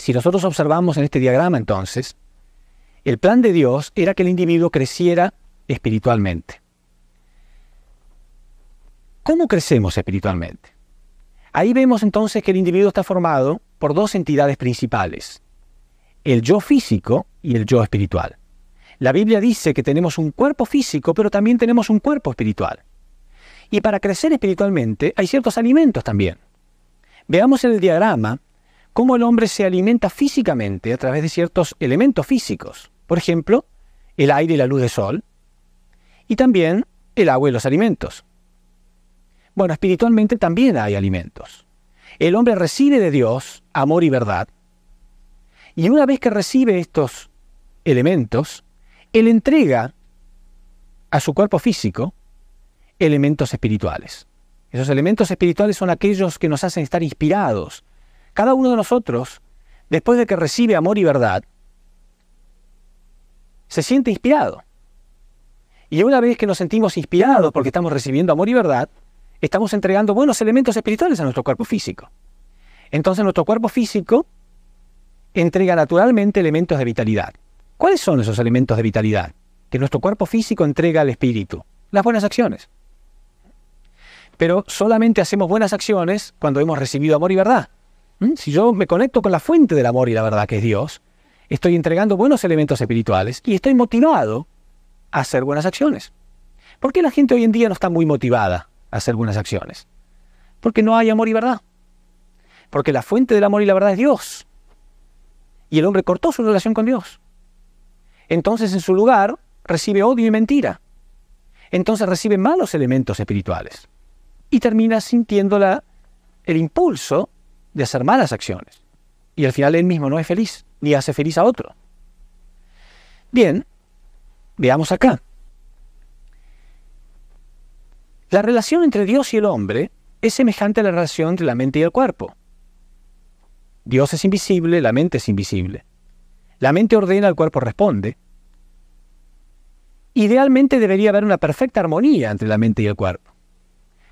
Si nosotros observamos en este diagrama entonces, el plan de Dios era que el individuo creciera espiritualmente. ¿Cómo crecemos espiritualmente? Ahí vemos entonces que el individuo está formado por dos entidades principales, el yo físico y el yo espiritual. La Biblia dice que tenemos un cuerpo físico, pero también tenemos un cuerpo espiritual. Y para crecer espiritualmente hay ciertos alimentos también. Veamos en el diagrama cómo el hombre se alimenta físicamente a través de ciertos elementos físicos, por ejemplo, el aire y la luz del sol, y también el agua y los alimentos. Bueno, espiritualmente también hay alimentos. El hombre recibe de Dios amor y verdad, y una vez que recibe estos elementos, él entrega a su cuerpo físico elementos espirituales. Esos elementos espirituales son aquellos que nos hacen estar inspirados, cada uno de nosotros, después de que recibe amor y verdad, se siente inspirado. Y una vez que nos sentimos inspirados porque estamos recibiendo amor y verdad, estamos entregando buenos elementos espirituales a nuestro cuerpo físico. Entonces nuestro cuerpo físico entrega naturalmente elementos de vitalidad. ¿Cuáles son esos elementos de vitalidad que nuestro cuerpo físico entrega al espíritu? Las buenas acciones. Pero solamente hacemos buenas acciones cuando hemos recibido amor y verdad. ¿Mm? Si yo me conecto con la fuente del amor y la verdad que es Dios, estoy entregando buenos elementos espirituales y estoy motivado a hacer buenas acciones. ¿Por qué la gente hoy en día no está muy motivada a hacer buenas acciones? Porque no hay amor y verdad. Porque la fuente del amor y la verdad es Dios. Y el hombre cortó su relación con Dios. Entonces en su lugar recibe odio y mentira. Entonces recibe malos elementos espirituales. Y termina sintiendo el impulso de hacer malas acciones. Y al final él mismo no es feliz, ni hace feliz a otro. Bien, veamos acá. La relación entre Dios y el hombre es semejante a la relación entre la mente y el cuerpo. Dios es invisible, la mente es invisible. La mente ordena, el cuerpo responde. Idealmente debería haber una perfecta armonía entre la mente y el cuerpo.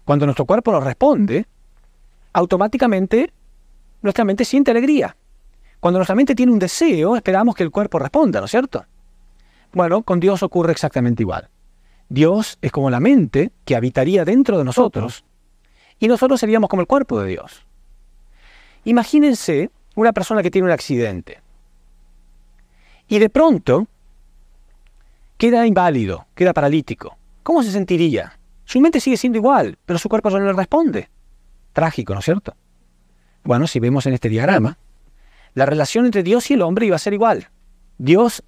Cuando nuestro cuerpo nos responde, automáticamente nuestra mente siente alegría. Cuando nuestra mente tiene un deseo, esperamos que el cuerpo responda, ¿no es cierto? Bueno, con Dios ocurre exactamente igual. Dios es como la mente que habitaría dentro de nosotros y nosotros seríamos como el cuerpo de Dios. Imagínense una persona que tiene un accidente y de pronto queda inválido, queda paralítico. ¿Cómo se sentiría? Su mente sigue siendo igual, pero su cuerpo ya no le responde. Trágico, ¿no es cierto? Bueno, si vemos en este diagrama, la relación entre Dios y el hombre iba a ser igual. Dios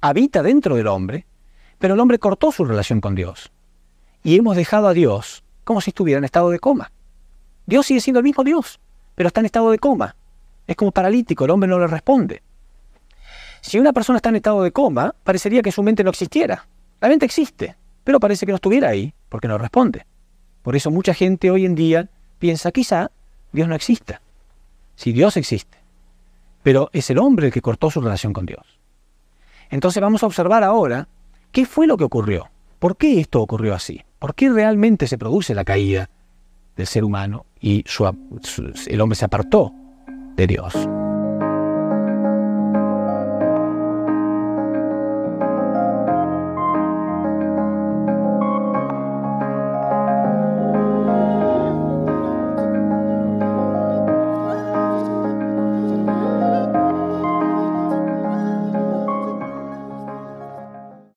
habita dentro del hombre, pero el hombre cortó su relación con Dios. Y hemos dejado a Dios como si estuviera en estado de coma. Dios sigue siendo el mismo Dios, pero está en estado de coma. Es como paralítico, el hombre no le responde. Si una persona está en estado de coma, parecería que su mente no existiera. La mente existe, pero parece que no estuviera ahí, porque no responde. Por eso mucha gente hoy en día piensa quizá Dios no exista. Si Dios existe. Pero es el hombre el que cortó su relación con Dios. Entonces vamos a observar ahora qué fue lo que ocurrió. ¿Por qué esto ocurrió así? ¿Por qué realmente se produce la caída del ser humano y el hombre se apartó de Dios?